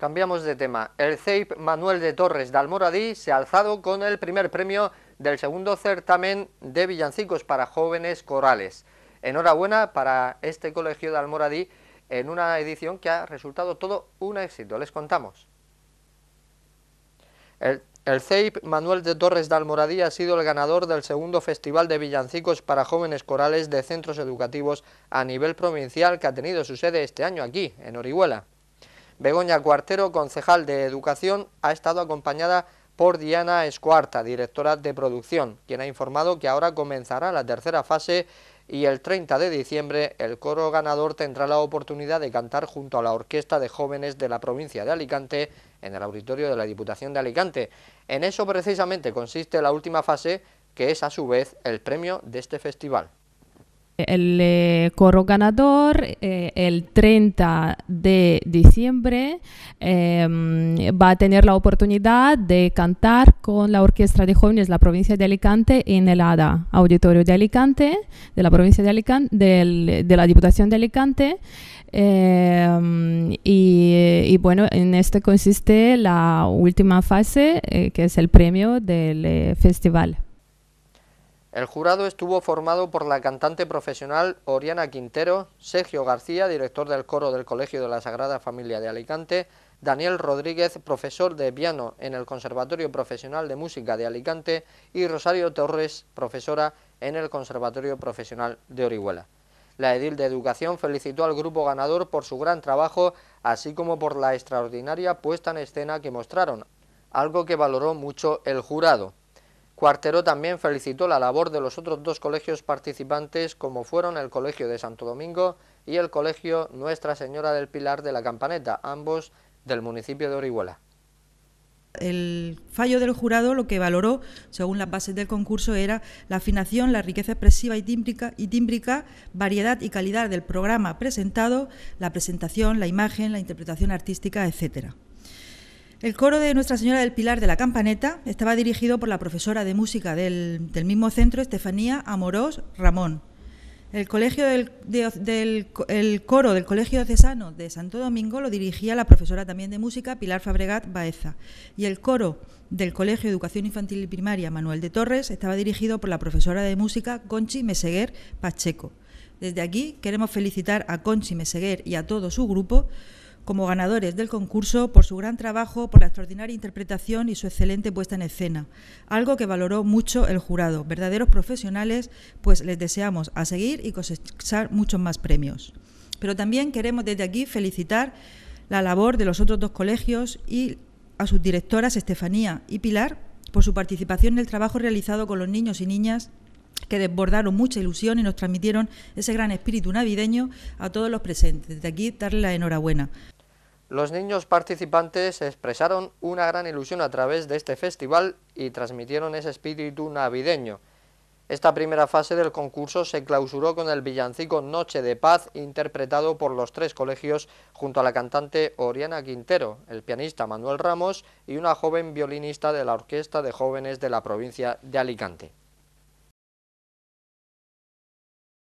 Cambiamos de tema. El CEIP Manuel de Torres de Almoradí se ha alzado con el primer premio del segundo certamen de villancicos para jóvenes corales. Enhorabuena para este colegio de Almoradí en una edición que ha resultado todo un éxito. Les contamos. El, el CEIP Manuel de Torres de Almoradí ha sido el ganador del segundo Festival de Villancicos para Jóvenes Corales de Centros Educativos a nivel provincial que ha tenido su sede este año aquí, en Orihuela. Begoña Cuartero, concejal de Educación, ha estado acompañada por Diana Escuarta, directora de producción, quien ha informado que ahora comenzará la tercera fase y el 30 de diciembre el coro ganador tendrá la oportunidad de cantar junto a la Orquesta de Jóvenes de la provincia de Alicante en el auditorio de la Diputación de Alicante. En eso precisamente consiste la última fase, que es a su vez el premio de este festival el eh, coro ganador eh, el 30 de diciembre em, va a tener la oportunidad de cantar con la Orquesta de Jóvenes de la provincia de Alicante en el ADA, Auditorio de Alicante, de la provincia de Alicante, de la Diputación de Alicante. Em, y, y, bueno, en este consiste la última fase, eh, que es el premio del festival. El jurado estuvo formado por la cantante profesional Oriana Quintero, Sergio García, director del coro del Colegio de la Sagrada Familia de Alicante, Daniel Rodríguez, profesor de piano en el Conservatorio Profesional de Música de Alicante y Rosario Torres, profesora en el Conservatorio Profesional de Orihuela. La edil de Educación felicitó al grupo ganador por su gran trabajo, así como por la extraordinaria puesta en escena que mostraron, algo que valoró mucho el jurado. Cuartero también felicitó la labor de los otros dos colegios participantes como fueron el Colegio de Santo Domingo y el Colegio Nuestra Señora del Pilar de la Campaneta, ambos del municipio de Orihuela. El fallo del jurado lo que valoró, según las bases del concurso, era la afinación, la riqueza expresiva y tímbrica, variedad y calidad del programa presentado, la presentación, la imagen, la interpretación artística, etcétera. El coro de Nuestra Señora del Pilar de la Campaneta estaba dirigido por la profesora de música del, mismo centro, Estefanía Amorós Ramón. El, colegio del, coro del Colegio Cesano de Santo Domingo lo dirigía la profesora también de música, Pilar Fabregat Baeza. Y el coro del Colegio de Educación Infantil y Primaria, Manuel de Torres, estaba dirigido por la profesora de música, Conchi Meseguer Pacheco. Desde aquí queremos felicitar a Conchi Meseguer y a todo su grupo como ganadores del concurso por su gran trabajo, por la extraordinaria interpretación y su excelente puesta en escena, algo que valoró mucho el jurado. Verdaderos profesionales, pues les deseamos a seguir y cosechar muchos más premios. Pero también queremos desde aquí felicitar la labor de los otros dos colegios y a sus directoras Estefanía y Pilar por su participación en el trabajo realizado con los niños y niñas que desbordaron mucha ilusión y nos transmitieron ese gran espíritu navideño a todos los presentes. Desde aquí, darle la enhorabuena. Los niños participantes expresaron una gran ilusión a través de este festival y transmitieron ese espíritu navideño. Esta primera fase del concurso se clausuró con el villancico Noche de Paz, interpretado por los tres colegios junto a la cantante Oriana Quintero, el pianista Manuel Ramos y una joven violinista de la Orquesta de Jóvenes de la provincia de Alicante.